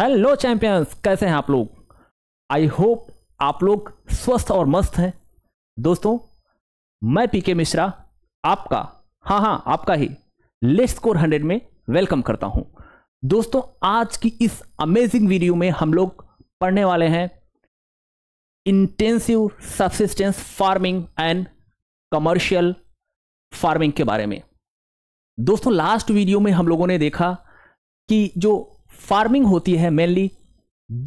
Hello champions कैसे हैं आप लोग आई होप आप लोग स्वस्थ और मस्त हैं दोस्तों मैं पीके मिश्रा आपका हाँ हाँ आपका ही लिस्ट स्कोर हंड्रेड में वेलकम करता हूं दोस्तों आज की इस अमेजिंग वीडियो में हम लोग पढ़ने वाले हैं intensive subsistence farming and commercial farming के बारे में दोस्तों लास्ट वीडियो में हम लोगों ने देखा कि जो फार्मिंग होती है मेनली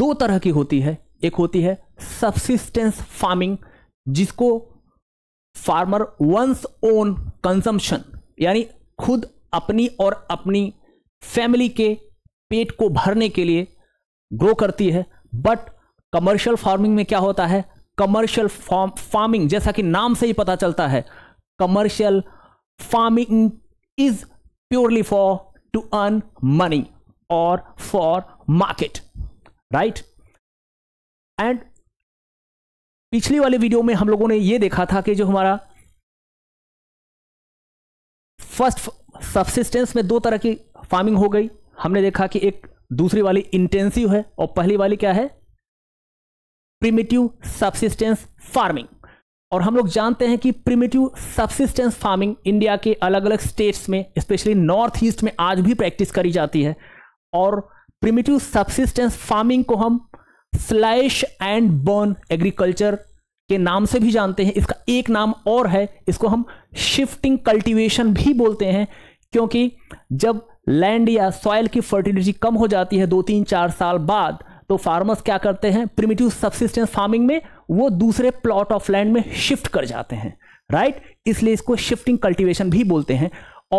दो तरह की होती है एक होती है सब्सिस्टेंस फार्मिंग जिसको फार्मर वंस ओन कंजम्पशन यानी खुद अपनी और अपनी फैमिली के पेट को भरने के लिए ग्रो करती है बट कमर्शियल फार्मिंग में क्या होता है कमर्शियल फार्म फार्मिंग जैसा कि नाम से ही पता चलता है commercial farming is purely for to earn money or for market right right? And पिछली वाले वीडियो में हम लोगों ने यह देखा था कि जो हमारा फर्स्ट सबसिस्टेंस में दो तरह की फार्मिंग हो गई हमने देखा कि एक दूसरी वाली इंटेंसिव है और पहली वाली क्या है प्रिमिटिव सब्सिस्टेंस फार्मिंग और हम लोग जानते हैं कि प्रिमिटिव सब्सिस्टेंस फार्मिंग इंडिया के अलग अलग स्टेट्स में स्पेशली नॉर्थ ईस्ट में आज भी प्रैक्टिस करी जाती है और प्रिमिटिव सब्सिस्टेंस फार्मिंग को हम स्लैश एंड बर्न एग्रीकल्चर के नाम से भी जानते हैं इसका एक नाम और है इसको हम शिफ्टिंग कल्टीवेशन भी बोलते हैं क्योंकि जब लैंड या सॉयल की फर्टिलिटी कम हो जाती है दो तीन चार साल बाद तो फार्मर्स क्या करते हैं प्रिमिटिव सब्सिस्टेंस फार्मिंग में वो दूसरे प्लॉट ऑफ लैंड में शिफ्ट कर जाते हैं राइट इसलिए इसको शिफ्टिंग कल्टीवेशन भी बोलते हैं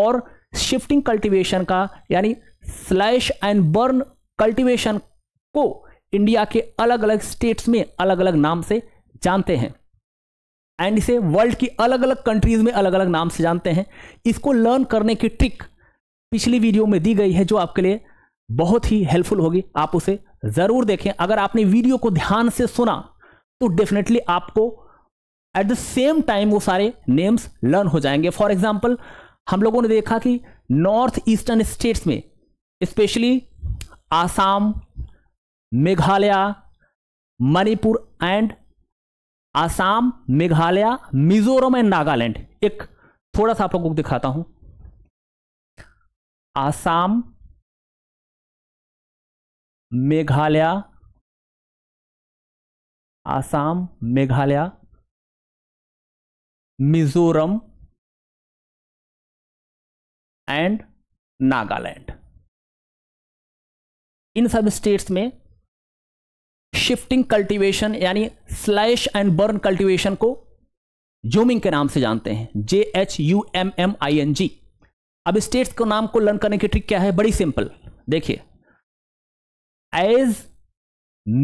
और शिफ्टिंग कल्टीवेशन का यानी स्लैश एंड बर्न कल्टीवेशन को इंडिया के अलग अलग स्टेट्स में अलग अलग नाम से जानते हैं एंड इसे वर्ल्ड की अलग अलग कंट्रीज में अलग अलग नाम से जानते हैं इसको लर्न करने की ट्रिक पिछली वीडियो में दी गई है जो आपके लिए बहुत ही हेल्पफुल होगी आप उसे ज़रूर देखें अगर आपने वीडियो को ध्यान से सुना तो डेफिनेटली आपको एट द सेम टाइम वो सारे नेम्स लर्न हो जाएंगे फॉर एग्जाम्पल हम लोगों ने देखा कि नॉर्थ ईस्टर्न स्टेट्स में specially Assam Meghalaya Manipur and Assam Meghalaya Mizoram and Nagaland एक थोड़ा सा आपको दिखाता हूं आसाम मेघालय आसाम मेघालय मिजोरम एंड नागालैंड इन सब स्टेट्स में शिफ्टिंग कल्टीवेशन यानी स्लैश एंड बर्न कल्टीवेशन को जूमिंग के नाम से जानते हैं J H U M M I N G अब स्टेट्स को नाम को लर्न करने की ट्रिक क्या है बड़ी सिंपल देखिए एज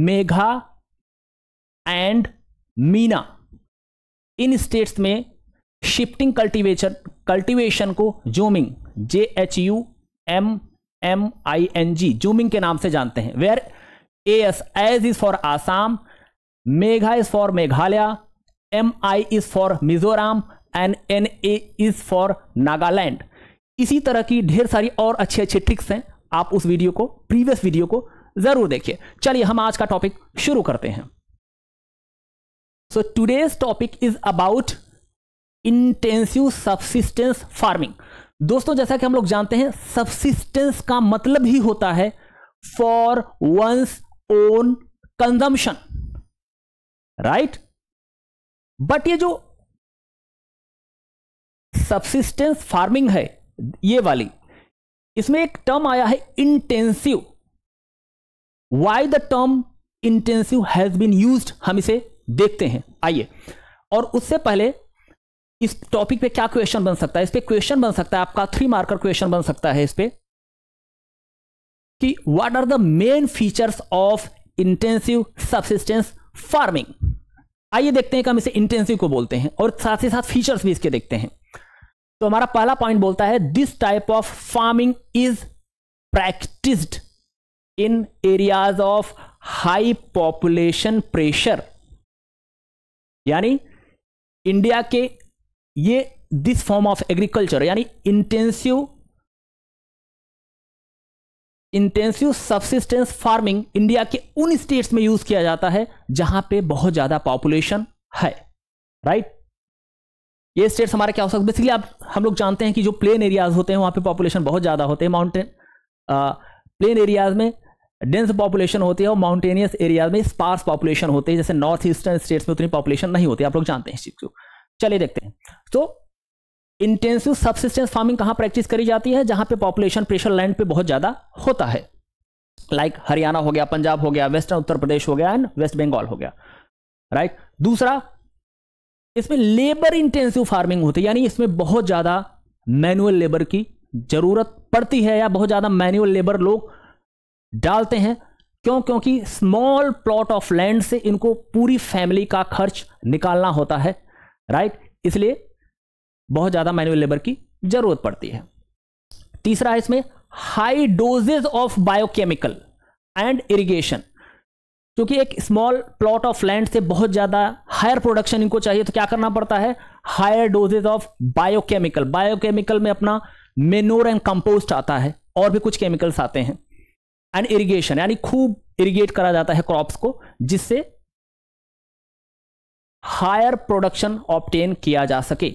मेघा एंड मीना इन स्टेट्स में शिफ्टिंग कल्टीवेशन कल्टीवेशन को jhumming J H U M M I N G jhumming के नाम से जानते हैं where A S as is for Assam Megha is for Meghalaya M I is for Mizoram and N A is for Nagaland इसी तरह की ढेर सारी और अच्छे अच्छे ट्रिक्स हैं आप उस वीडियो को प्रीवियस वीडियो को जरूर देखिए चलिए हम आज का टॉपिक शुरू करते हैं so today's topic is about intensive subsistence farming दोस्तों जैसा कि हम लोग जानते हैं सब्सिस्टेंस का मतलब ही होता है for one's own consumption right but ये जो सब्सिस्टेंस फार्मिंग है ये वाली इसमें एक टर्म आया है intensive why the term intensive has been used हम इसे देखते हैं आइए और उससे पहले इस टॉपिक पे क्या क्वेश्चन बन सकता है इस पे क्वेश्चन बन सकता है आपका थ्री मार्कर क्वेश्चन बन सकता है इस पे कि what are the main features of intensive subsistence farming आइए देखते हैं कि हम इसे इंटेंसिव को बोलते हैं और साथ ही साथ फीचर्स भी इसके देखते हैं तो हमारा पहला पॉइंट बोलता है this type of farming is practised in areas of high population pressure यानी इंडिया के ये दिस फॉर्म ऑफ एग्रीकल्चर यानी intensive intensive subsistence farming India के उन स्टेट्स में यूज किया जाता है जहां पे बहुत ज्यादा पॉपुलेशन है राइट ये स्टेट्स हमारा क्या हो सकते बेसिकली आप हम लोग जानते हैं कि जो प्लेन एरियाज होते हैं वहां पे पॉपुलेशन बहुत ज्यादा होते हैं माउंटेन प्लेन एरियाज में डेंस पॉपुलेशन होती है और माउंटेनियस एरियाज में स्पार्स पॉपुलेशन होते हैं जैसे नॉर्थ ईस्टर्न स्टेट्स में उतनी पॉपुलेशन नहीं होती आप लोग जानते हैं इस चीज को चलिए देखते हैं तो इंटेंसिव सबसिस्टेंस फार्मिंग कहां प्रैक्टिस करी जाती है जहां पे पॉपुलेशन प्रेशर लैंड पे बहुत ज्यादा होता है लाइक like हरियाणा हो गया पंजाब हो गया वेस्टर्न उत्तर प्रदेश हो गया एंड वेस्ट बंगाल हो गया राइट right? दूसरा इसमें लेबर इंटेंसिव फार्मिंग होती है यानी इसमें बहुत ज्यादा मैनुअल लेबर की जरूरत पड़ती है या बहुत ज्यादा मैनुअल लेबर लोग डालते हैं क्यों क्योंकि स्मॉल प्लॉट ऑफ लैंड से इनको पूरी फैमिली का खर्च निकालना होता है राइट इसलिए बहुत ज़्यादा मैनुअल लेबर की जरूरत पड़ती है तीसरा है इसमें high doses of biochemical and irrigation क्योंकि एक स्मॉल प्लॉट ऑफ लैंड से बहुत ज़्यादा हायर प्रोडक्शन इनको चाहिए तो क्या करना पड़ता है higher doses of biochemical biochemical में अपना मेनोर एंड कंपोस्ट आता है और भी कुछ केमिकल्स आते हैं एंड इरिगेशन यानी खूब इरिगेट करा जाता है क्रॉप्स को जिससे हायर प्रोडक्शन ऑप्टेन किया जा सके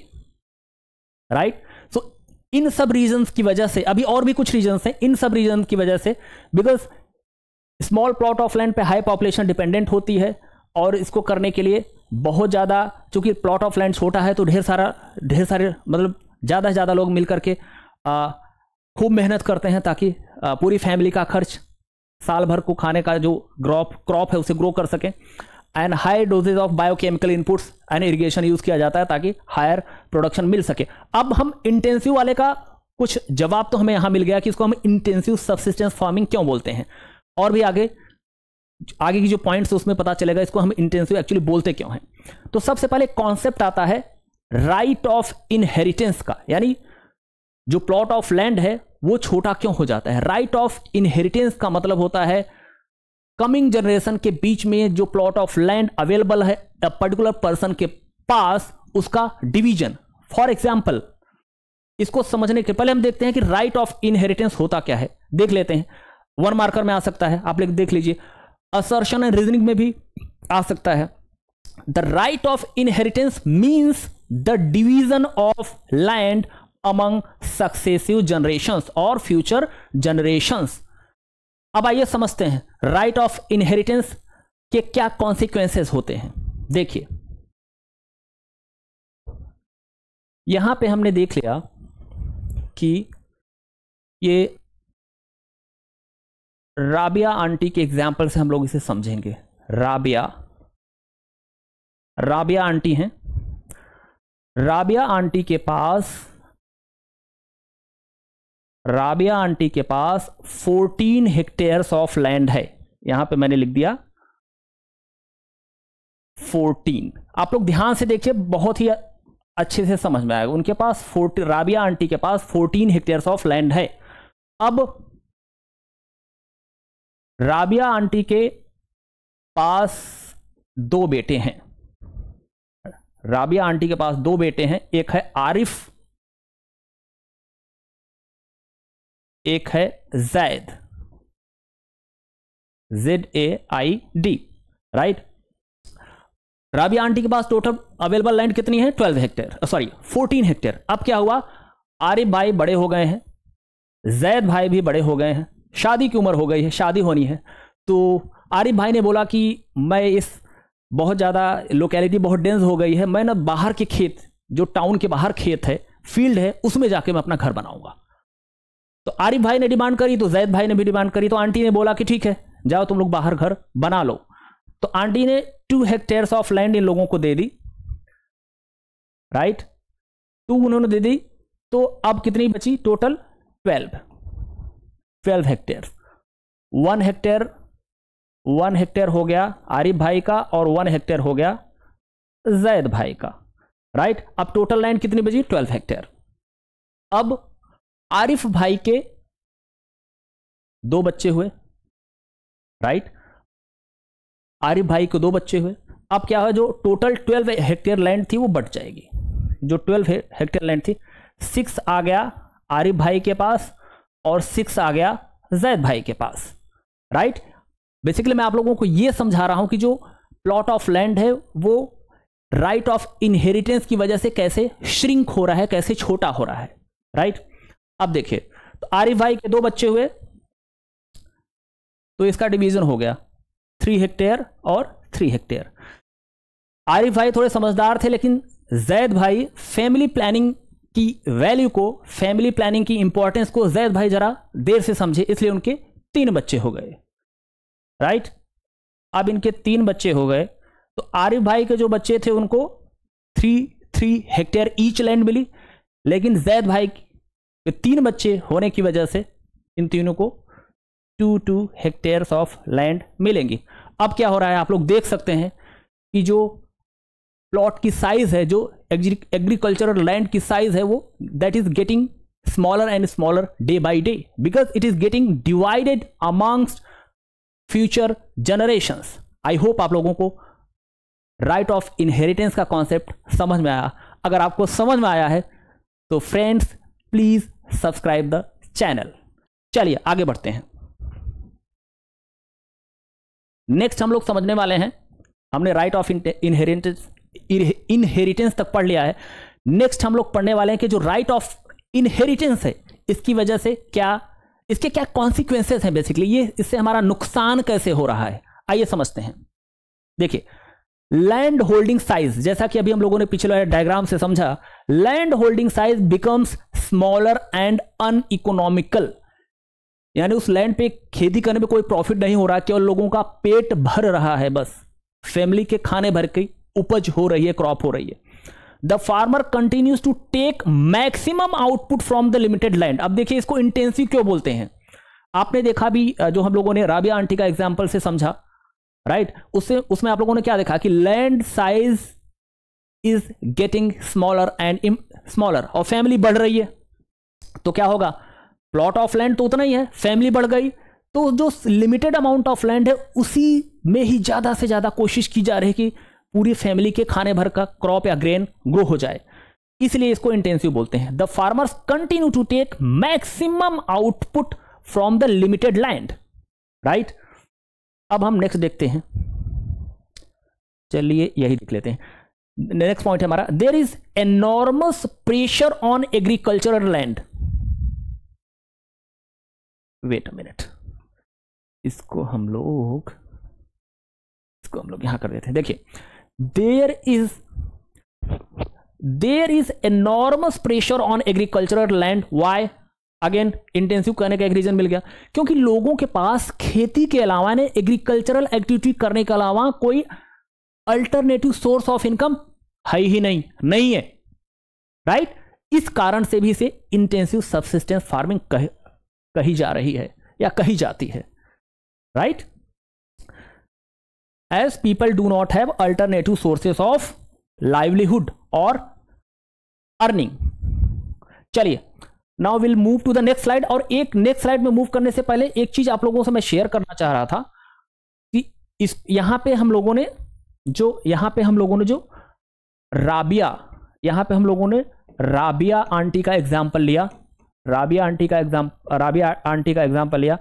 राइट right? सो so, इन सब रीजंस की वजह से अभी और भी कुछ रीजंस हैं इन सब रीजन की वजह से because small plot of land पे हाई पॉपुलेशन डिपेंडेंट होती है और इसको करने के लिए बहुत ज़्यादा चूंकि प्लॉट ऑफ लैंड छोटा है तो ढेर सारा ढेर सारे मतलब ज़्यादा से ज़्यादा लोग मिल करके खूब मेहनत करते हैं ताकि आ, पूरी फैमिली का खर्च साल भर को खाने का जो ग्रॉप क्रॉप है उसे ग्रो कर सकें and high doses of biochemical inputs and irrigation use किया जाता है ताकि हायर प्रोडक्शन मिल सके अब हम इंटेंसिव वाले का कुछ जवाब तो हमें यहां मिल गया कि इसको हम इंटेंसिव सब्सिस्टेंस फार्मिंग क्यों बोलते हैं और भी आगे आगे की जो पॉइंट्स उसमें पता चलेगा इसको हम इंटेंसिव एक्चुअली बोलते क्यों हैं तो सबसे पहले कॉन्सेप्ट आता है राइट ऑफ इनहेरिटेंस का यानी जो प्लॉट ऑफ लैंड है वो छोटा क्यों हो जाता है राइट ऑफ इनहेरिटेंस का मतलब होता है कमिंग जनरेशन के बीच में जो प्लॉट ऑफ लैंड अवेलेबल है पर्टिकुलर पर्सन के पास उसका डिवीजन फॉर एग्जाम्पल इसको समझने के पहले हम देखते हैं कि राइट ऑफ इनहेरिटेंस होता क्या है देख लेते हैं वन मार्कर में आ सकता है आप देख लीजिए असर्शन एंड रीजनिंग में भी आ सकता है the right of inheritance means the division of land among successive generation और फ्यूचर जनरेशन अब आइए समझते हैं राइट ऑफ इनहेरिटेंस के क्या कॉन्सिक्वेंसेस होते हैं देखिए यहां पे हमने देख लिया कि ये राबिया आंटी के एग्जाम्पल से हम लोग इसे समझेंगे राबिया राबिया आंटी हैं राबिया आंटी के पास राबिया आंटी के पास 14 हेक्टेयर्स ऑफ लैंड है यहां पे मैंने लिख दिया 14 आप लोग ध्यान से देखिए बहुत ही अच्छे से समझ में आएगा उनके पास 40 राबिया आंटी के पास 14 हेक्टेयर्स ऑफ लैंड है अब राबिया आंटी के पास दो बेटे हैं राबिया आंटी के पास दो बेटे हैं एक है आरिफ एक है Zaid Z A I D right Rabi aunty के पास टोटल अवेलेबल लैंड कितनी है twelve hectare sorry fourteen hectare अब क्या हुआ आरिफ भाई बड़े हो गए हैं जैद भाई भी बड़े हो गए हैं शादी की उम्र हो गई है शादी होनी है तो आरिफ भाई ने बोला कि मैं इस बहुत ज़्यादा लोकेलिटी बहुत डेंस हो गई है मैं ना बाहर के खेत जो टाउन के बाहर खेत है फील्ड है उसमें जाके मैं अपना घर बनाऊंगा तो आरिफ भाई ने डिमांड करी तो जैद भाई ने भी डिमांड करी तो आंटी ने बोला कि ठीक है जाओ तुम लोग बाहर घर बना लो तो आंटी ने टू हेक्टेयर ऑफ लैंड इन लोगों को दे दी राइट टू उन्होंने दे दी तो अब कितनी बची total twelve twelve hectare one hectare one hectare हो गया आरिफ भाई का और वन हेक्टेयर हो गया जैद भाई का राइट अब टोटल लैंड कितनी बची ट्वेल्व हेक्टेयर अब आरिफ भाई के दो बच्चे हुए राइट आरिफ भाई के दो बच्चे हुए अब क्या है जो टोटल ट्वेल्व हेक्टेयर लैंड थी वो बट जाएगी जो ट्वेल्व हेक्टेयर लैंड थी सिक्स आ गया आरिफ भाई के पास और सिक्स आ गया जैद भाई के पास राइट बेसिकली मैं आप लोगों को ये समझा रहा हूं कि जो प्लॉट ऑफ लैंड है वो राइट ऑफ इनहेरिटेंस की वजह से कैसे श्रिंक हो रहा है कैसे छोटा हो रहा है राइट right? अब देखिए तो आरिफ भाई के दो बच्चे हुए तो इसका डिवीजन हो गया थ्री हेक्टेयर और थ्री हेक्टेयर आरिफ भाई थोड़े समझदार थे लेकिन जैद भाई फैमिली प्लानिंग की वैल्यू को फैमिली प्लानिंग की इंपॉर्टेंस को जैद भाई जरा देर से समझे इसलिए उनके तीन बच्चे हो गए राइट अब इनके तीन बच्चे हो गए तो आरिफ भाई के जो बच्चे थे उनको three three hectare each land मिली लेकिन जैद भाई तो तीन बच्चे होने की वजह से इन तीनों को two two hectares of land मिलेंगी अब क्या हो रहा है आप लोग देख सकते हैं कि जो प्लॉट की साइज है जो एग्रीकल्चरल लैंड की साइज है वो that is getting smaller and smaller day by day because it is getting divided amongst future generations I hope आप लोगों को राइट ऑफ इनहेरिटेंस का कॉन्सेप्ट समझ में आया अगर आपको समझ में आया है तो friends please subscribe the channel चलिए आगे बढ़ते हैं नेक्स्ट हम लोग समझने वाले हैं हमने राइट ऑफ इनहेरिटेंस इनहेरिटेंस तक पढ़ लिया है नेक्स्ट हम लोग पढ़ने वाले हैं कि जो राइट ऑफ इनहेरिटेंस है इसकी वजह से क्या इसके क्या कॉन्सिक्वेंसेस हैं बेसिकली ये इससे हमारा नुकसान कैसे हो रहा है आइए समझते हैं देखिए लैंड होल्डिंग साइज जैसा कि अभी हम लोगों ने पिछले डायग्राम से समझा land holding size becomes smaller and uneconomical यानी उस लैंड पे खेती करने में कोई प्रॉफिट नहीं हो रहा केवल लोगों का पेट भर रहा है बस फैमिली के खाने भर की उपज हो रही है क्रॉप हो रही है the farmer continues to take maximum output from the limited land अब देखिए इसको इंटेंसिव क्यों बोलते हैं आपने देखा भी जो हम लोगों ने राबिया आंटी का एग्जाम्पल से समझा राइट उससे उसमें आप लोगों ने क्या देखा कि land size is getting smaller and smaller और फैमिली बढ़ रही है तो क्या होगा प्लॉट ऑफ लैंड तो उतना ही है फैमिली बढ़ गई तो जो लिमिटेड अमाउंट ऑफ लैंड है उसी में ही ज़्यादा से ज़्यादा कोशिश की जा रही है कि पूरी फैमिली के खाने भर का क्रॉप या ग्रेन ग्रो हो जाए इसलिए इसको इंटेंसिव बोलते हैं the farmers continue to take maximum output from the limited land right अब हम नेक्स्ट देखते हैं चलिए यही देख लेते हैं नेक्स्ट पॉइंट है हमारा there is enormous pressure on agricultural land wait a minute इसको हम लोग इसको हम लोग यहां कर देते हैं देखिए there is there is enormous pressure on agricultural land why again intensive करने का एक रीजन मिल गया क्योंकि लोगों के पास खेती के अलावा ने एग्रीकल्चरल एक्टिविटी करने के अलावा कोई अल्टरनेटिव सोर्स ऑफ इनकम है ही नहीं नहीं है राइट right? इस कारण से भी इसे इंटेंसिव सबसिस्टेंस फार्मिंग कह, कही जा रही है या कही जाती है right as people do not have alternative sources of livelihood और अर्निंग चलिए now will move to the next slide और एक नेक्स्ट स्लाइड में मूव करने से पहले एक चीज आप लोगों से मैं शेयर करना चाह रहा था कि इस यहां पे हम लोगों ने जो यहां पे हम लोगों ने जो राबिया यहां पे हम लोगों ने राबिया आंटी का एग्जाम्पल लिया राबिया आंटी का एग्जाम राबिया आंटी का एग्जाम्पल लिया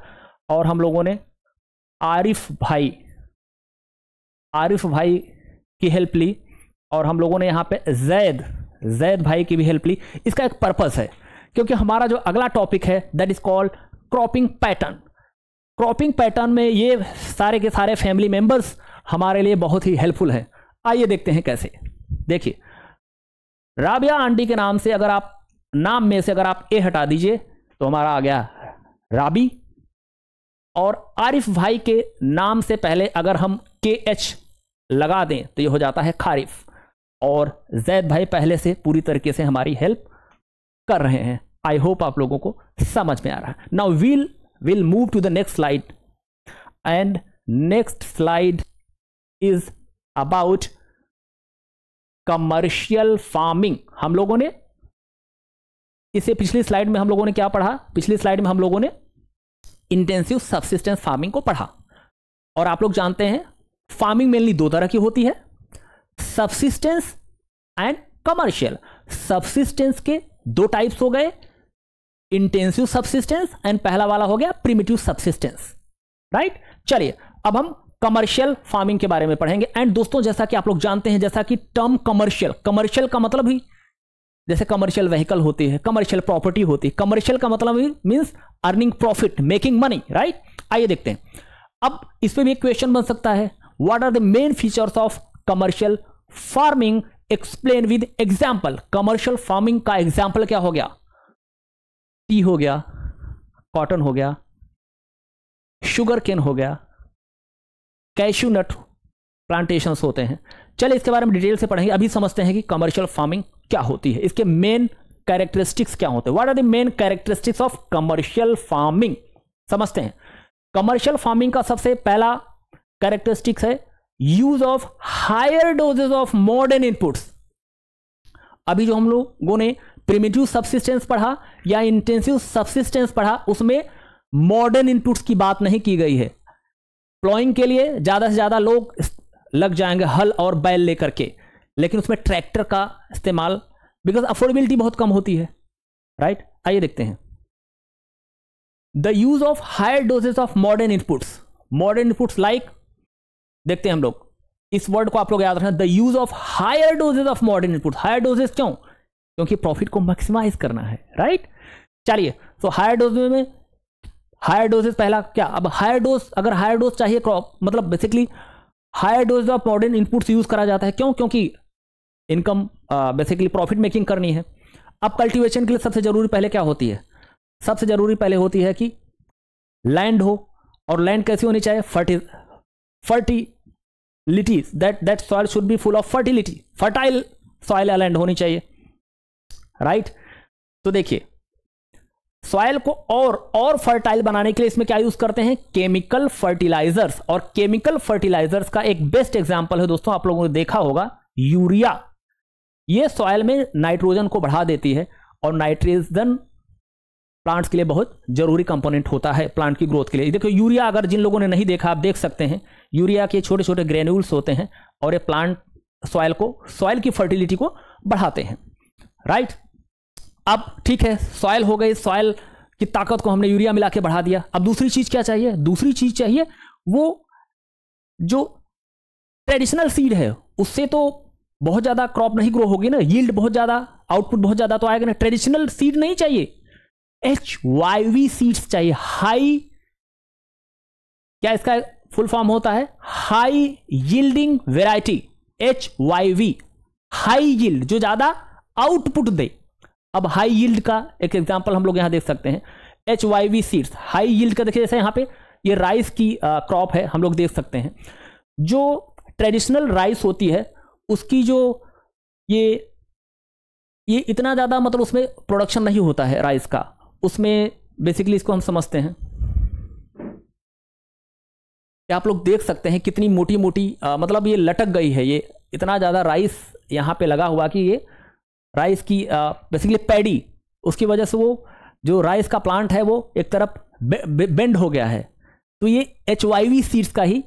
और हम लोगों ने आरिफ भाई आरिफ भाई की हेल्प ली और हम लोगों ने यहां पे जैद जैद भाई की भी हेल्प ली इसका एक पर्पस है क्योंकि हमारा जो अगला टॉपिक है that is called cropping pattern cropping pattern में ये सारे के सारे फैमिली मेंबर्स हमारे लिए बहुत ही हेल्पफुल हैं आइए देखते हैं कैसे देखिए राबिया आंटी के नाम से अगर आप नाम में से अगर आप ए हटा दीजिए तो हमारा आ गया राबी और आरिफ भाई के नाम से पहले अगर हम के एच लगा दें तो ये हो जाता है खारिफ और जैद भाई पहले से पूरी तरीके से हमारी हेल्प कर रहे हैं आई होप आप लोगों को समझ में आ रहा है now we'll will move to the next slide and next slide is about commercial farming हम लोगों ने इसे पिछली स्लाइड में हम लोगों ने क्या पढ़ा पिछली स्लाइड में हम लोगों ने इंटेंसिव सब्सिस्टेंस फार्मिंग को पढ़ा और आप लोग जानते हैं फार्मिंग मेनली दो तरह की होती है सब्सिस्टेंस एंड कमर्शियल सब्सिस्टेंस के दो टाइप्स हो गए इंटेंसिव सबसिस्टेंस एंड पहला वाला हो गया प्रिमिटिव सबसिस्टेंस राइट चलिए अब हम कमर्शियल फार्मिंग के बारे में पढ़ेंगे एंड दोस्तों जैसा कि आप लोग जानते हैं जैसा कि टर्म कमर्शियल कमर्शियल का मतलब ही जैसे कमर्शियल व्हीकल होती है कमर्शियल प्रॉपर्टी होती है कमर्शियल का मतलब means earning profit making money right आइए देखते हैं अब इसमें भी एक क्वेश्चन बन सकता है what are the main features of commercial farming explain with example commercial farming का एग्जाम्पल क्या हो गया टी हो गया कॉटन हो गया शुगर केन हो गया कैशू नट प्लांटेशन होते हैं चलिए इसके बारे में डिटेल से पढ़ेंगे अभी समझते हैं कि कमर्शियल फार्मिंग क्या होती है इसके मेन कैरेक्टरिस्टिक्स क्या होते हैं what are the main characteristics of commercial farming समझते हैं कमर्शियल फार्मिंग का सबसे पहला कैरेक्टरिस्टिक्स है use of higher doses of modern inputs अभी जो हम लोगों ने प्रिमेटिव सबसिस्टेंस पढ़ा या इंटेंसिव सबसिस्टेंस पढ़ा उसमें मॉडर्न इनपुट्स की बात नहीं की गई है प्लॉइंग के लिए ज़्यादा से ज़्यादा लोग लग जाएंगे हल और बैल लेकर के लेकिन उसमें ट्रैक्टर का इस्तेमाल बिकॉज अफोर्डेबिलिटी बहुत कम होती है राइट आइए देखते हैं the use of higher doses of modern inputs modern inputs like देखते हैं हम लोग इस वर्ड को आप लोग याद रखना the use of higher doses of modern input higher doses क्यों क्योंकि प्रॉफिट को मैक्सिमाइज करना है राइट चलिए सो हायर डोज में हायर डोजेज पहला क्या अब हायर डोज अगर हायर डोज चाहिए क्रॉप मतलब basically higher dose of modern inputs use करा जाता है क्यों क्योंकि इनकम बेसिकली प्रॉफिट मेकिंग करनी है अब कल्टीवेशन के लिए सबसे जरूरी पहले क्या होती है सबसे जरूरी पहले होती है कि लैंड हो और लैंड कैसी होनी चाहिए फर्टी fertilities that that soil should be full of fertility fertile soil land होनी चाहिए राइट right? तो देखिए सॉयल को और और फर्टाइल बनाने के लिए इसमें क्या यूज करते हैं केमिकल फर्टिलाइजर्स और केमिकल फर्टिलाइजर्स का एक बेस्ट एग्जांपल है दोस्तों आप लोगों ने देखा होगा यूरिया ये सॉयल में नाइट्रोजन को बढ़ा देती है और नाइट्रोजन प्लांट्स के लिए बहुत जरूरी कंपोनेंट होता है प्लांट की ग्रोथ के लिए देखो यूरिया अगर जिन लोगों ने नहीं देखा आप देख सकते हैं यूरिया के छोटे छोटे ग्रेन्यूल्स होते हैं और ये प्लांट सॉयल को सॉयल की फर्टिलिटी को बढ़ाते हैं राइट अब ठीक है सॉयल हो गई सॉयल की ताकत को हमने यूरिया मिला के बढ़ा दिया अब दूसरी चीज़ क्या चाहिए दूसरी चीज़ चाहिए वो जो ट्रेडिशनल सीड है उससे तो बहुत ज़्यादा क्रॉप नहीं ग्रो होगी ना यील्ड बहुत ज़्यादा आउटपुट बहुत ज़्यादा तो आएगा ना ट्रेडिशनल सीड नहीं चाहिए एच वाई वी सीड्स चाहिए हाई क्या इसका फुल फॉर्म होता है high yielding variety H Y V high yield जो ज्यादा आउटपुट दे अब हाई यील्ड का एक एग्जांपल हम लोग यहां देख सकते हैं H Y V seeds high yield का देखिए जैसे यहां पे ये राइस की क्रॉप है हम लोग देख सकते हैं जो ट्रेडिशनल राइस होती है उसकी जो ये ये इतना ज़्यादा मतलब उसमें प्रोडक्शन नहीं होता है राइस का उसमें बेसिकली इसको हम समझते हैं कि आप लोग देख सकते हैं कितनी मोटी मोटी आ, मतलब ये लटक गई है ये इतना ज़्यादा राइस यहाँ पे लगा हुआ कि ये राइस की बेसिकली पैडी उसकी वजह से वो जो राइस का प्लांट है वो एक तरफ बे, बे, बेंड हो गया है तो ये एच वाई सीड्स का ही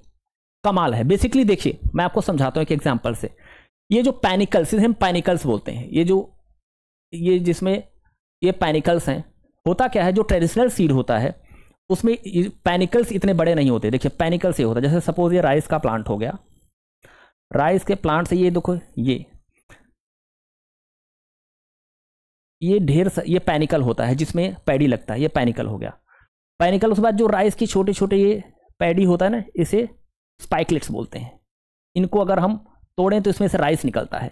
कमाल है बेसिकली देखिए मैं आपको समझाता हूँ एक एग्जाम्पल से ये जो पैनिकल्स हम पैनिकल्स बोलते हैं ये जो ये जिसमें ये पैनिकल्स हैं होता क्या है जो ट्रेडिशनल सीड होता है उसमें पैनिकल्स इतने बड़े नहीं होते देखिए पैनिकल्स ये होता है जैसे सपोज ये राइस का प्लांट हो गया राइस के प्लांट से ये देखो ये ये ढेर ये पैनिकल होता है जिसमें पैडी लगता है ये पैनिकल हो गया पैनिकल उसके बाद जो राइस की छोटे छोटे ये पैडी होता है ना इसे स्पाइकलेट्स बोलते हैं इनको अगर हम तोड़ें तो इसमें से राइस निकलता है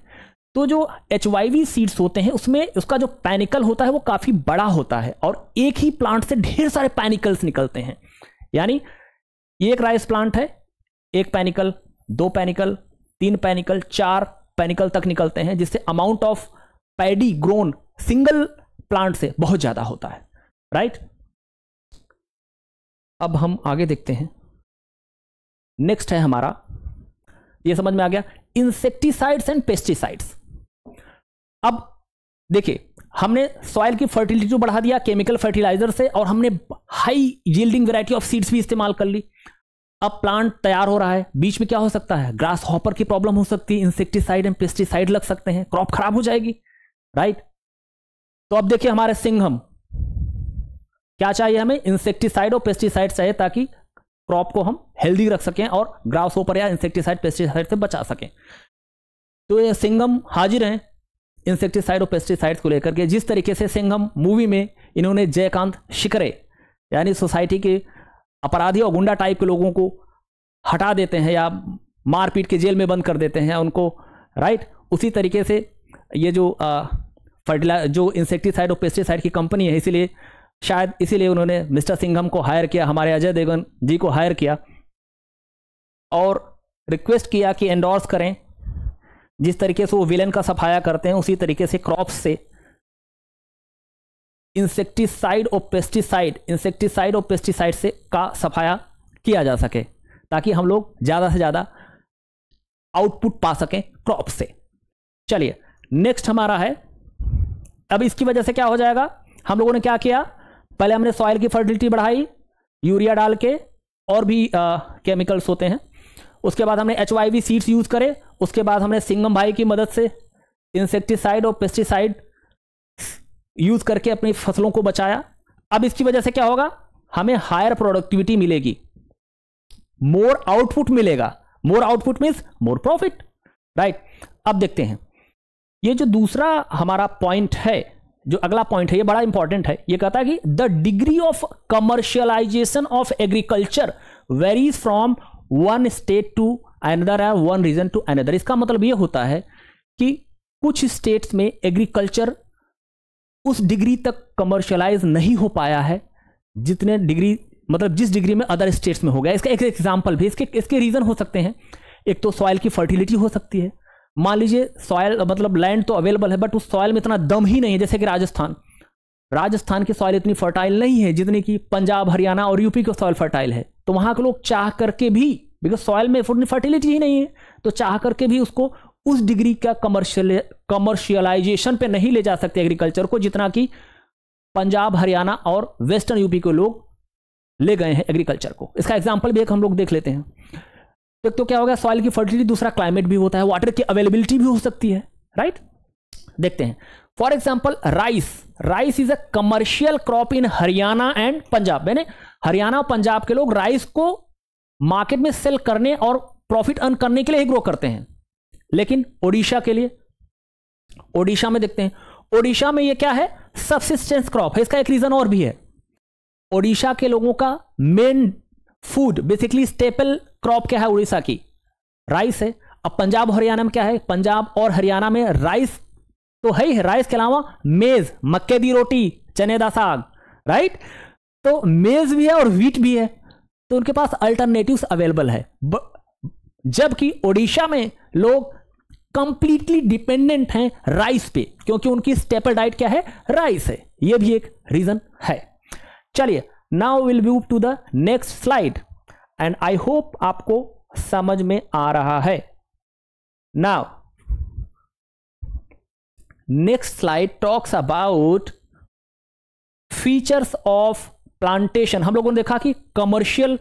तो जो एच सीड्स होते हैं उसमें उसका जो पैनिकल होता है वो काफ़ी बड़ा होता है और एक ही प्लांट से ढेर सारे पैनिकल्स निकलते हैं यानी एक राइस प्लांट है एक पैनिकल दो पैनिकल तीन पैनिकल चार पैनिकल तक निकलते हैं जिससे amount of paddy grown single plant से बहुत ज़्यादा होता है राइट अब हम आगे देखते हैं नेक्स्ट है हमारा ये समझ में आ गया इंसेक्टिसाइड्स एंड पेस्टिसाइड्स अब देखिए हमने सॉइल की फर्टिलिटी बढ़ा दिया केमिकल फर्टिलाइजर से और हमने high yielding variety of seeds भी इस्तेमाल कर ली अब प्लांट तैयार हो रहा है बीच में क्या हो सकता है ग्रास हॉपर की प्रॉब्लम हो सकती है इंसेक्टिसाइड एंड पेस्टिसाइड लग सकते हैं क्रॉप खराब हो जाएगी राइट तो अब देखिए हमारे सिंघम क्या चाहिए हमें इंसेक्टिसाइड और पेस्टिसाइड चाहिए ताकि क्रॉप को हम हेल्दी रख सकें और ग्रास हॉपर या इंसेक्टिसाइड पेस्टिसाइड से बचा सकें तो ये सिंगम हाजिर हैं इंसेक्टिसाइड और पेस्टिसाइड्स को लेकर के जिस तरीके से सिंघम मूवी में इन्होंने जयकांत शिकरे यानी सोसाइटी के अपराधी और गुंडा टाइप के लोगों को हटा देते हैं या मारपीट के जेल में बंद कर देते हैं उनको राइट उसी तरीके से ये जो फर्टिला जो इंसेक्टिसाइड और पेस्टिसाइड की कंपनी है इसीलिए शायद इसीलिए उन्होंने मिस्टर सिंघम को हायर किया हमारे अजय देवगन जी को हायर किया और रिक्वेस्ट किया कि एंडोर्स करें जिस तरीके से वो विलन का सफाया करते हैं उसी तरीके से क्रॉप्स से इंसेक्टिसाइड और पेस्टिसाइड इंसेक्टिसाइड और पेस्टिसाइड से का सफाया किया जा सके ताकि हम लोग ज़्यादा से ज़्यादा आउटपुट पा सकें क्रॉप से चलिए नेक्स्ट हमारा है अब इसकी वजह से क्या हो जाएगा हम लोगों ने क्या किया पहले हमने सॉइल की फर्टिलिटी बढ़ाई यूरिया डाल के और भी केमिकल्स होते हैं उसके बाद हमने एच सीड्स यूज़ करे उसके बाद हमने सिंगम भाई की मदद से इंसेक्टिसाइड और पेस्टिसाइड यूज़ करके अपनी फसलों को बचाया अब इसकी वजह से क्या होगा हमें हायर प्रोडक्टिविटी मिलेगी मोर आउटपुट मिलेगा more output means more profit right अब देखते हैं ये जो दूसरा हमारा पॉइंट है जो अगला पॉइंट है ये बड़ा इंपॉर्टेंट है ये कहता है कि the degree of commercialisation of agriculture varies from one state to another है वन रीजन टू अनदर इसका मतलब ये होता है कि कुछ स्टेट्स में एग्रीकल्चर उस डिग्री तक कमर्शलाइज नहीं हो पाया है जितने डिग्री मतलब जिस डिग्री में अदर स्टेट्स में हो गया इसका एक एग्जाम्पल भी इसके इसके रीज़न हो सकते हैं एक तो सॉयल की फर्टिलिटी हो सकती है मान लीजिए सॉयल मतलब लैंड तो अवेलेबल है बट उस सॉयल में इतना दम ही नहीं है जैसे कि राजस्थान राजस्थान की सॉइल इतनी फर्टाइल नहीं है जितनी कि पंजाब हरियाणा और यूपी की सॉइल फर्टाइल है तो वहाँ के लोग चाह करके भी बिकॉज सॉयल में फर्टिलिटी ही नहीं है तो चाह करके भी उसको उस डिग्री का कमर्शियल कमर्शियलाइजेशन पे नहीं ले जा सकते एग्रीकल्चर को जितना कि पंजाब हरियाणा और वेस्टर्न यूपी के लोग ले गए हैं एग्रीकल्चर को इसका एग्जाम्पल भी एक हम लोग देख लेते हैं एक तो, तो क्या होगा सॉइल की फर्टिलिटी दूसरा क्लाइमेट भी होता है वाटर की अवेलेबिलिटी भी हो सकती है राइट देखते हैं for example rice rice is a commercial crop in Haryana and Punjab यानी हरियाणा पंजाब के लोग राइस को मार्केट में सेल करने और प्रॉफिट अर्न करने के लिए ही ग्रो करते हैं लेकिन ओडिशा के लिए ओडिशा में देखते हैं ओडिशा में ये क्या है सब्सिस्टेंस क्रॉप है इसका एक रीजन और भी है ओडिशा के लोगों का main food basically staple crop क्या है उड़ीसा की राइस है अब पंजाब और हरियाणा में क्या है पंजाब और हरियाणा में राइस तो है ही राइस के अलावा मेज मक्के दी रोटी चने दा साग राइट तो मेज भी है और व्हीट भी है तो उनके पास अल्टरनेटिव्स अवेलेबल है जबकि ओडिशा में लोग कंप्लीटली डिपेंडेंट हैं राइस पे क्योंकि उनकी स्टेपल डाइट क्या है राइस है यह भी एक रीजन है चलिए now will move to the next slide and I hope आपको समझ में आ रहा है now next slide talks about features of plantation हम लोगों ने देखा कि कमर्शियल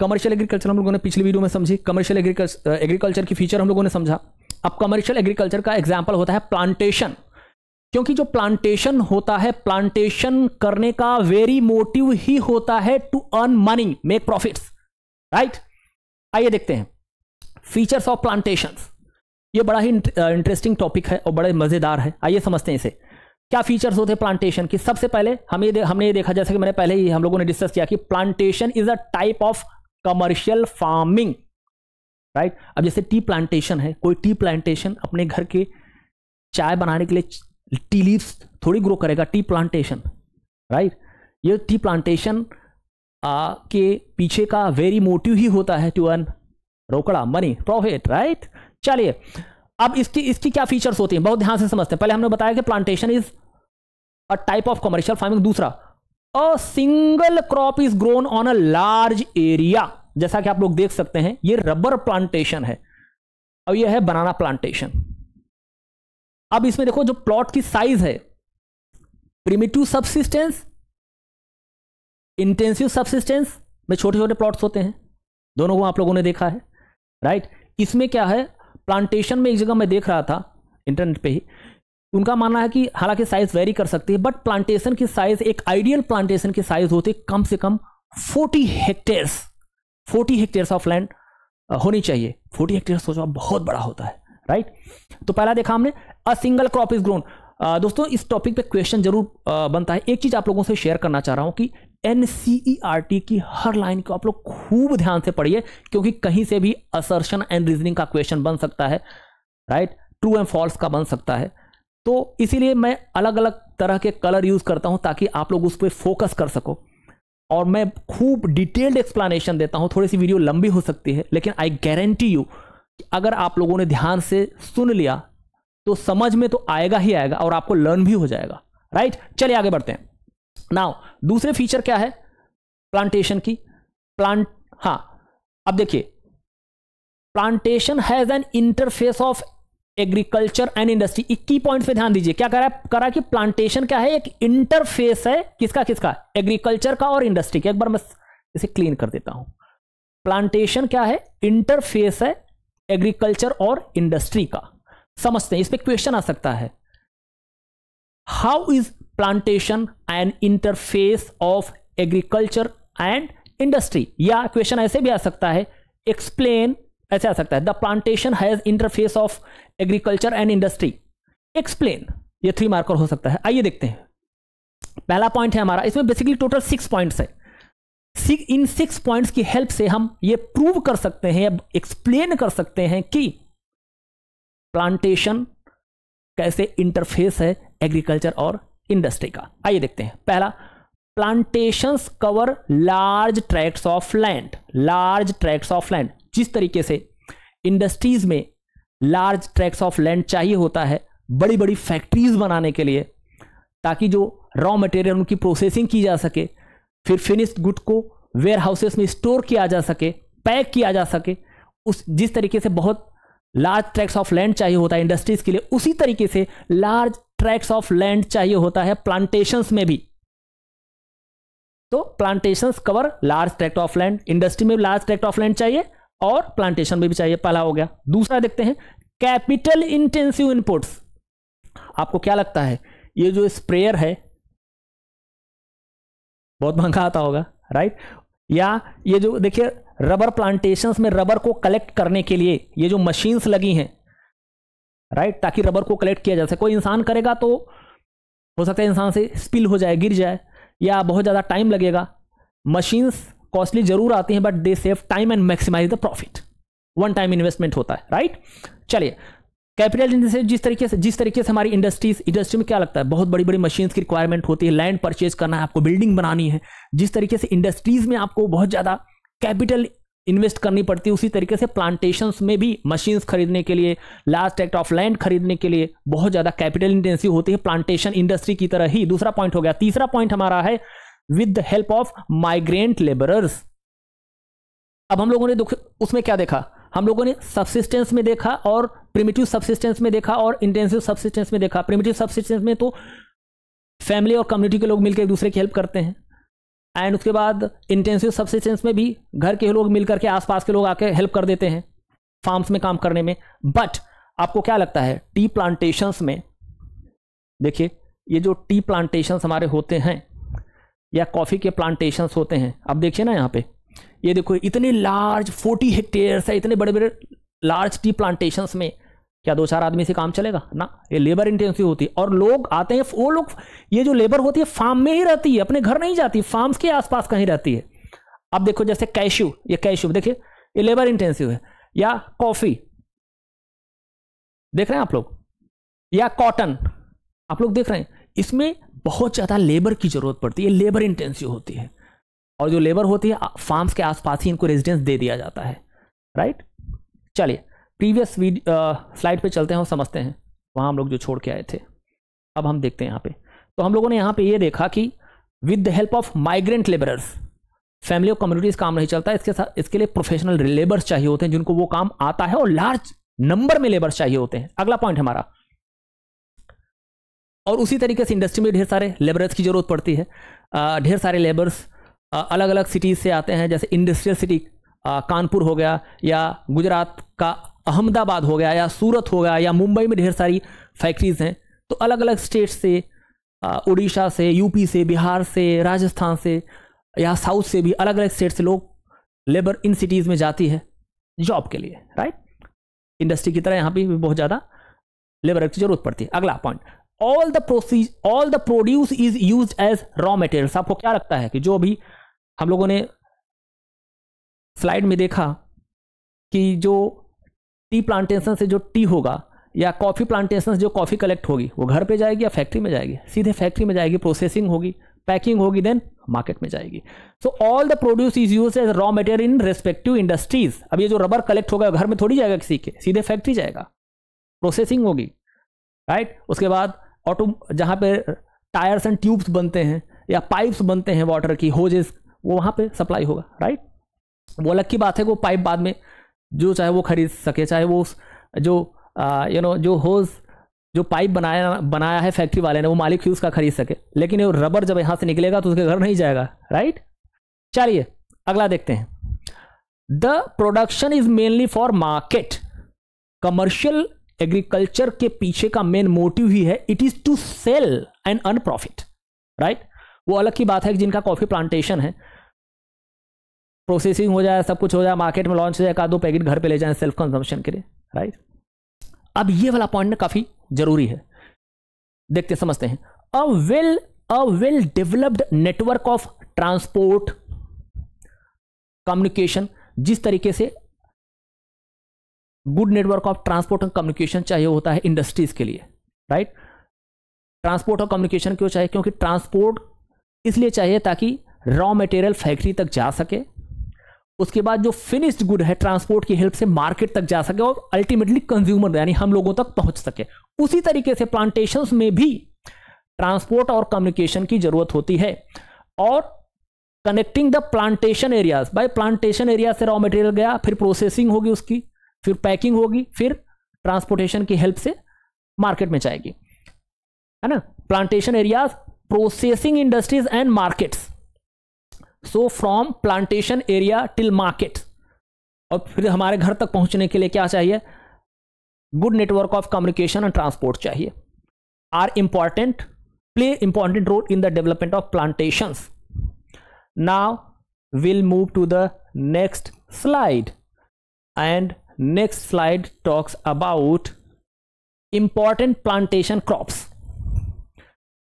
कमर्शियल एग्रीकल्चर हम लोगों ने पिछली वीडियो में समझी कमर्शियल एग्रीकल्चर एग्रीकल्चर की फीचर हम लोगों ने समझा अब कमर्शियल एग्रीकल्चर का एग्जाम्पल होता है प्लांटेशन क्योंकि जो प्लांटेशन होता है प्लांटेशन करने का वेरी मोटिव ही होता है to earn money make profits right आइए देखते हैं फीचर्स ऑफ प्लांटेशन ये बड़ा ही इंटरेस्टिंग टॉपिक है और बड़ा मज़ेदार है आइए समझते हैं इसे क्या फीचर्स होते हैं प्लांटेशन की सबसे पहले ये हमने ये देखा जैसे कि मैंने पहले ही हम लोगों ने डिस्कस किया कि plantation is a type of commercial farming right अब जैसे टी प्लांटेशन है कोई टी प्लांटेशन अपने घर के चाय बनाने के लिए टी लीव्स थोड़ी ग्रो करेगा टी प्लांटेशन राइट ये टी प्लांटेशन आ, के पीछे का वेरी मोटिव ही होता है टू अर्न रोकड़ा मनी प्रॉफिट राइट चलिए अब इसकी इसकी क्या फीचर्स होती हैं बहुत ध्यान से समझते हैं पहले हमने बताया कि plantation is a type of commercial farming दूसरा a single crop is grown on a large area जैसा कि आप लोग देख सकते हैं ये रबर प्लांटेशन है और ये है बनाना प्लांटेशन अब इसमें देखो जो प्लॉट की साइज है प्रिमिटिव सबसिस्टेंस इंटेंसिव सबसिस्टेंस में छोटे छोटे प्लॉट्स होते हैं दोनों को आप लोगों ने देखा है राइट इसमें क्या है प्लांटेशन में एक जगह मैं देख रहा था इंटरनेट पे ही उनका मानना है कि हालांकि साइज वेरी कर सकती है बट प्लांटेशन की साइज एक आइडियल प्लांटेशन की साइज होती है कम से कम 40 हेक्टेयर्स 40 हेक्टेयर्स ऑफ लैंड होनी चाहिए 40 हेक्टेयर सोचो बहुत बड़ा होता है राइट तो पहला देखा हमने a single crop is grown दोस्तों इस टॉपिक पे क्वेश्चन जरूर बनता है एक चीज आप लोगों से शेयर करना चाह रहा हूं कि एन टी e की हर लाइन को आप लोग खूब ध्यान से पढ़िए क्योंकि कहीं से भी असर्शन एंड रीजनिंग का क्वेश्चन बन सकता है राइट ट्रू एंड फॉल्स का बन सकता है तो इसीलिए मैं अलग अलग तरह के कलर यूज़ करता हूं ताकि आप लोग उस पर फोकस कर सको और मैं खूब डिटेल्ड एक्सप्लेनेशन देता हूं थोड़ी सी वीडियो लंबी हो सकती है लेकिन आई गारंटी यू अगर आप लोगों ने ध्यान से सुन लिया तो समझ में तो आएगा ही आएगा और आपको लर्न भी हो जाएगा राइट चलिए आगे बढ़ते हैं नाउ दूसरे फीचर क्या है प्लांटेशन की प्लांट हाँ अब देखिए plantation has an interface of agriculture and industry इक्की पॉइंट पे ध्यान दीजिए क्या करा करा कि प्लांटेशन क्या है एक इंटरफेस है किसका किसका एग्रीकल्चर का और इंडस्ट्री का एक बार मैं इसे क्लीन कर देता हूं प्लांटेशन क्या है इंटरफेस है एग्रीकल्चर और इंडस्ट्री का समझते हैं इस पर क्वेश्चन आ सकता है how is plantation and interface of agriculture and industry या क्वेश्चन ऐसे भी आ सकता है एक्सप्लेन ऐसे आ सकता है the plantation has interface of agriculture and industry explain ये थ्री मार्कर हो सकता है आइए देखते हैं पहला पॉइंट है हमारा इसमें बेसिकली टोटल सिक्स पॉइंट्स है इन सिक्स पॉइंट्स की हेल्प से हम ये प्रूव कर सकते हैं एक्सप्लेन कर सकते हैं कि प्लांटेशन कैसे इंटरफेस है एग्रीकल्चर और इंडस्ट्री का आइए देखते हैं पहला plantations cover large tracts of land large tracts of land जिस तरीके से इंडस्ट्रीज में लार्ज ट्रैक्ट्स ऑफ लैंड चाहिए होता है बड़ी बड़ी फैक्ट्रीज बनाने के लिए ताकि जो रॉ मटेरियल उनकी प्रोसेसिंग की जा सके फिर फिनिश्ड गुड को वेयर हाउसेस में स्टोर किया जा सके पैक किया जा सके उस जिस तरीके से बहुत लार्ज ट्रैक्स ऑफ लैंड चाहिए होता है इंडस्ट्रीज के लिए उसी तरीके से लार्ज ट्रैक्स ऑफ लैंड चाहिए होता है प्लांटेशन में भी तो plantation cover large tract of land industry में लार्ज ट्रैक्ट ऑफ लैंड चाहिए और प्लांटेशन में भी चाहिए पहला हो गया दूसरा देखते हैं कैपिटल इंटेंसिव इनपुट्स आपको क्या लगता है ये जो स्प्रेयर है बहुत महंगा आता होगा राइट या ये जो देखिए रबर प्लांटेशंस में रबर को कलेक्ट करने के लिए ये जो मशीन्स लगी हैं राइट ताकि रबर को कलेक्ट किया जा सके कोई इंसान करेगा तो हो सकता है इंसान से स्पिल हो जाए गिर जाए या बहुत ज़्यादा टाइम लगेगा मशीन्स कॉस्टली जरूर आती हैं but they save time and maximise the profit one time investment होता है राइट चलिए कैपिटल इंडस्ट्री जिस तरीके से जिस तरीके से हमारी इंडस्ट्रीज इंडस्ट्री में क्या लगता है बहुत बड़ी बड़ी मशीन्स की रिक्वायरमेंट होती है लैंड परचेज करना है आपको बिल्डिंग बनानी है जिस तरीके से इंडस्ट्रीज में आपको बहुत ज़्यादा कैपिटल इन्वेस्ट करनी पड़ती है उसी तरीके से प्लांटेशन में भी मशीन्स खरीदने के लिए लास्ट एक्ट ऑफ लैंड खरीदने के लिए बहुत ज़्यादा कैपिटल इंटेंसिव होती है प्लांटेशन इंडस्ट्री की तरह ही दूसरा पॉइंट हो गया तीसरा पॉइंट हमारा है with the help of migrant labourers अब हम लोगों ने उसमें क्या देखा हम लोगों ने सबसिस्टेंस में देखा और प्रिमिटिव सबसिस्टेंस में देखा और इंटेंसिव सबसिस्टेंस में देखा प्रिमिटिव सबसिस्टेंस में तो फैमिली और कम्युनिटी के लोग मिलकर एक दूसरे की हेल्प करते हैं एंड उसके बाद इंटेंसिव सब्सिस्टेंस में भी घर के लोग मिलकर के आसपास के लोग आके हेल्प कर देते हैं फार्म्स में काम करने में बट आपको क्या लगता है टी प्लांटेशंस में देखिए ये जो टी प्लांटेशंस हमारे होते हैं या कॉफ़ी के प्लांटेशंस होते हैं आप देखिए ना यहाँ पे ये देखो इतने लार्ज फोर्टी हेक्टेयर्स है इतने बड़े बड़े लार्ज टी प्लांटेशंस में क्या दो चार आदमी से काम चलेगा ना ये लेबर इंटेंसिव होती है और लोग आते हैं वो लोग ये जो लेबर होती है फार्म में ही रहती है अपने घर नहीं जाती फार्म के आसपास कहीं रहती है अब देखो जैसे कैश्यू ये कैश्यू देखिए ये लेबर इंटेंसिव है या कॉफी देख रहे हैं आप लोग या कॉटन आप लोग देख रहे हैं इसमें बहुत ज़्यादा लेबर की ज़रूरत पड़ती है लेबर इंटेंसिव होती है और जो लेबर होती है फार्म्स के आसपास ही इनको रेजिडेंस दे दिया जाता है राइट चलिए प्रीवियस स्लाइड पे चलते हैं और समझते हैं वहाँ हम लोग जो छोड़ के आए थे अब हम देखते हैं यहाँ पे तो हम लोगों ने यहाँ पे ये यह देखा कि with the help of migrant labourers family और कम्युनिटीज़ काम नहीं चलता इसके साथ इसके लिए प्रोफेशनल लेबर्स चाहिए होते हैं जिनको वो काम आता है और लार्ज नंबर में लेबर्स चाहिए होते हैं अगला पॉइंट हमारा और उसी तरीके से इंडस्ट्री में ढेर सारे लेबरर्स की ज़रूरत पड़ती है ढेर सारे लेबर्स अलग अलग सिटीज़ से आते हैं जैसे इंडस्ट्रियल सिटी कानपुर हो गया या गुजरात का अहमदाबाद हो गया या सूरत हो गया या मुंबई में ढेर सारी फैक्ट्रीज़ हैं तो अलग अलग स्टेट से उड़ीसा से यूपी से बिहार से राजस्थान से या साउथ से भी अलग अलग स्टेट से लोग लेबर इन सिटीज़ में जाती है जॉब के लिए राइट इंडस्ट्री की तरह यहाँ पर भी बहुत ज़्यादा लेबर की जरूरत पड़ती है अगला point all the process all the produce is use as raw materials आपको क्या लगता है कि जो अभी हम लोगों ने स्लाइड में देखा कि जो टी प्लांटेशन से जो टी होगा या कॉफ़ी प्लांटेशन से जो कॉफ़ी कलेक्ट होगी वो घर पे जाएगी या फैक्ट्री में जाएगी सीधे फैक्ट्री में जाएगी प्रोसेसिंग होगी पैकिंग होगी देन मार्केट में जाएगी so all the produce is use as raw material in respective industries अब ये जो रबर कलेक्ट होगा घर में थोड़ी जाएगा किसी के सीधे फैक्ट्री जाएगा प्रोसेसिंग होगी राइट right? उसके बाद ऑटो जहाँ पे टायर्स एंड ट्यूब्स बनते हैं या पाइप्स बनते हैं वाटर की होजेस वो वहाँ पे सप्लाई होगा राइट right? वो अलग की बात है वो पाइप बाद में जो चाहे वो खरीद सके चाहे वो जो यू नो जो होज़ जो पाइप बनाया बनाया है फैक्ट्री वाले ने वो मालिक ही उसका खरीद सके लेकिन ये रबर जब यहां से निकलेगा तो उसके घर नहीं जाएगा राइट चलिए अगला देखते हैं the production is mainly for market commercial agriculture के पीछे का मेन मोटिव ही है it is to sell and earn profit right वो अलग की बात है कि जिनका कॉफी प्लांटेशन है प्रोसेसिंग हो जाए सब कुछ हो जाए मार्केट में लॉन्च हो जाए का दो पैकेट घर पे ले जाए सेल्फ कंजम्पशन के लिए राइट अब ये वाला पॉइंट काफ़ी जरूरी है देखते समझते हैं a well a well developed network of transport communication जिस तरीके से good network of transport and communication चाहिए होता है इंडस्ट्रीज के लिए राइट ट्रांसपोर्ट और कम्युनिकेशन क्यों चाहिए क्योंकि ट्रांसपोर्ट इसलिए चाहिए ताकि रॉ मटेरियल फैक्ट्री तक जा सके उसके बाद जो फिनिश्ड गुड है ट्रांसपोर्ट की हेल्प से मार्केट तक जा सके और अल्टीमेटली कंज्यूमर यानी हम लोगों तक पहुंच सके उसी तरीके से प्लांटेशन में भी ट्रांसपोर्ट और कम्युनिकेशन की जरूरत होती है और connecting the plantation areas by plantation area से रॉ मटेरियल गया फिर प्रोसेसिंग होगी उसकी फिर पैकिंग होगी फिर ट्रांसपोर्टेशन की हेल्प से मार्केट में जाएगी है ना plantation areas processing industries and markets so from plantation area till market और फिर हमारे घर तक पहुंचने के लिए क्या चाहिए good network of communication and transport चाहिए are important play important role in the development of plantation now will move to the next slide and next slide talks about important plantation crops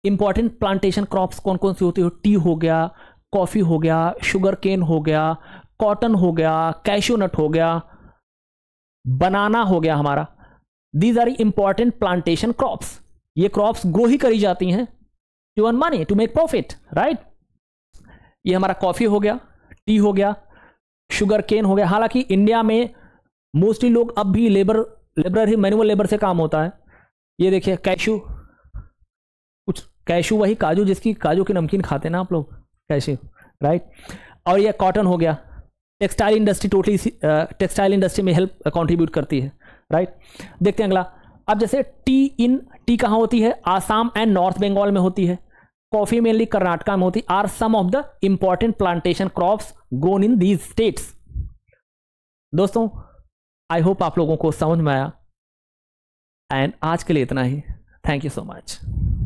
important plantation crops कौन कौन सी होती है T हो गया coffee हो गया sugar cane हो गया कॉटन हो गया कैशू नट हो गया बनाना हो गया हमारा these are important plantation crops ये क्रॉप्स ग्रो ही करी जाती हैं to earn money to make profit right ये हमारा कॉफ़ी हो गया टी हो गया शुगर केन हो गया हालांकि इंडिया में मोस्टली लोग अब भी लेबर लेबर ही मैनुअल लेबर से काम होता है ये देखिए कैशू कुछ कैशू वही काजू जिसकी काजू की नमकीन खाते ना आप लोग कैसे राइट और यह कॉटन हो गया textile industry totally textile industry में हेल्प कॉन्ट्रीब्यूट करती है राइट देखते हैं अगला अब जैसे टी इन टी कहाँ होती है आसाम एंड नॉर्थ बंगाल में होती है कॉफी मेनली कर्नाटका में होती are some of the important plantation crops grown in these states दोस्तों आई होप आप लोगों को समझ में आया एंड आज के लिए इतना ही थैंक यू सो मच